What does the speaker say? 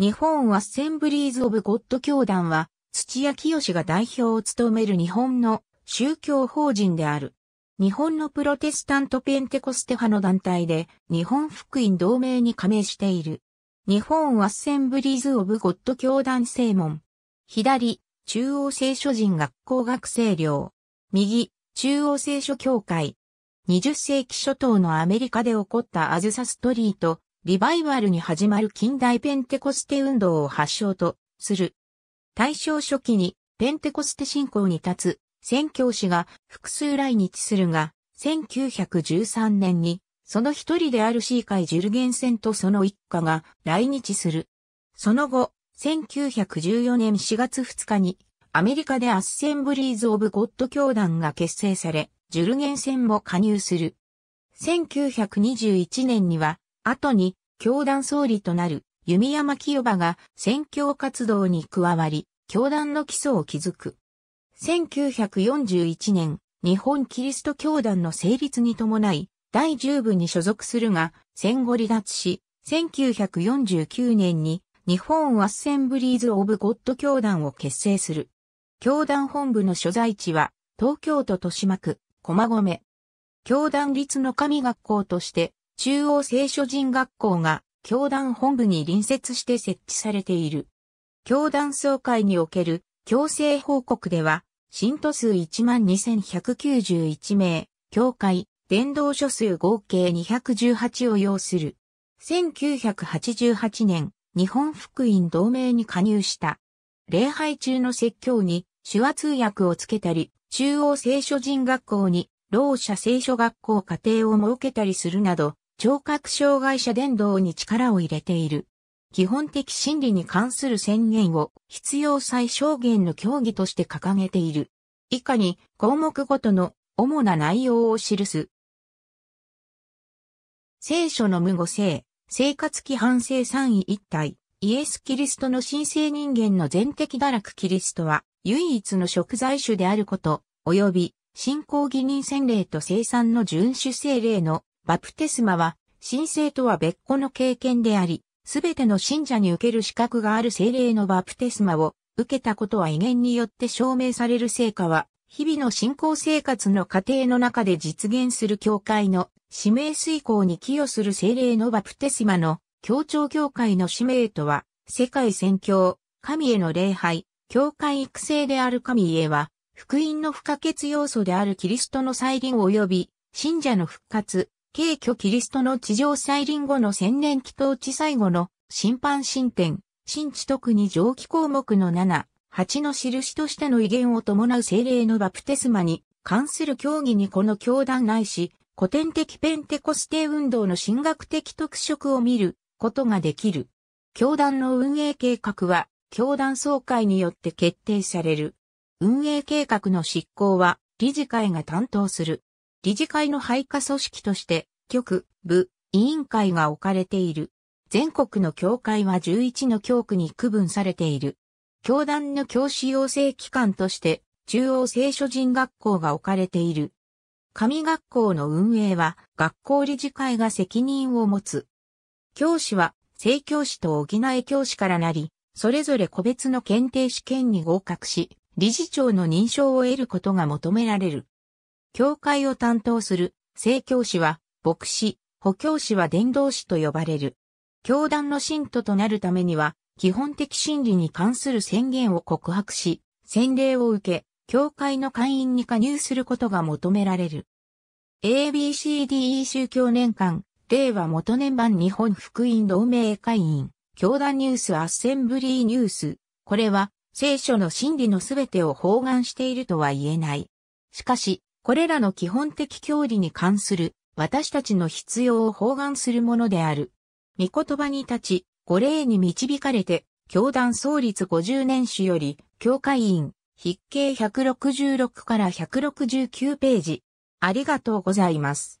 日本アッセンブリーズ・オブ・ゴッド教団は、土屋清が代表を務める日本の宗教法人である。日本のプロテスタントペンテコステ派の団体で、日本福音同盟に加盟している。日本アッセンブリーズ・オブ・ゴッド教団正門。左、中央聖書人学校学生寮。右、中央聖書協会。20世紀初頭のアメリカで起こったアズサストリート、リバイバルに始まる近代ペンテコステ運動を発祥とする。大正初期にペンテコステ信仰に立つ宣教師が複数来日するが、1913年にその一人であるシーカイ・ジュルゲンセンとその一家が来日する。その後、1914年4月2日にアメリカでアッセンブリーズ・オブ・ゴッド教団が結成され、ジュルゲンセンも加入する。1921年には後に教団総理となる弓山清葉が宣教活動に加わり、教団の基礎を築く。1941年、日本キリスト教団の成立に伴い、第10部に所属するが、戦後離脱し、1949年に日本アッセンブリーズ・オブ・ゴッド教団を結成する。教団本部の所在地は東京都豊島区、駒込。教団立の神学校として中央聖書人学校が教団本部に隣接して設置されている。教団総会における強制報告では、信徒数12,191名、教会、伝道書数合計218を要する。1988年、日本福音同盟に加入した。礼拝中の説教に手話通訳をつけたり、中央聖書人学校に、ろう者聖書学校家庭を設けたりするなど、聴覚障害者伝道に力を入れている。基本的心理に関する宣言を必要最小限の協議として掲げている。以下に項目ごとの主な内容を記す。聖書の無語性、生活規範性三位一体、イエス・キリストの神聖人間の全的堕落キリストは唯一の食材種であること、及び信仰義人洗礼と生産の遵守聖霊のバプテスマは、神聖とは別個の経験であり、すべての信者に受ける資格がある精霊のバプテスマを受けたことは威厳によって証明される成果は、日々の信仰生活の過程の中で実現する教会の使命遂行に寄与する精霊のバプテスマの協調教会の使命とは、世界宣教、神への礼拝、教会育成である神へは、福音の不可欠要素であるキリストの再臨及び、信者の復活、軽挙キリストの地上再臨後の千年祈祷地最後の審判進展、新地特に上記項目の7、8の印としての威厳を伴う精霊のバプテスマに関する教義にこの教団ないし、古典的ペンテコステ運動の神学的特色を見ることができる。教団の運営計画は、教団総会によって決定される。運営計画の執行は、理事会が担当する。理事会の配下組織として、局、部、委員会が置かれている。全国の教会は11の教区に区分されている。教団の教師養成機関として、中央聖書人学校が置かれている。神学校の運営は、学校理事会が責任を持つ。教師は、正教師と補え教師からなり、それぞれ個別の検定試験に合格し、理事長の認証を得ることが求められる。教会を担当する聖教師は牧師、補教師は伝道師と呼ばれる。教団の信徒となるためには、基本的真理に関する宣言を告白し、洗礼を受け、教会の会員に加入することが求められる。ABCDE 宗教年間、令和元年版日本福音同盟会員、教団ニュースアッセンブリーニュース。これは、聖書の真理のすべてを包含しているとは言えない。しかし、これらの基本的教理に関する私たちの必要を包含するものである。御言葉に立ち、御礼に導かれて、教団創立50年史より、教会員、筆記166から169ページ。ありがとうございます。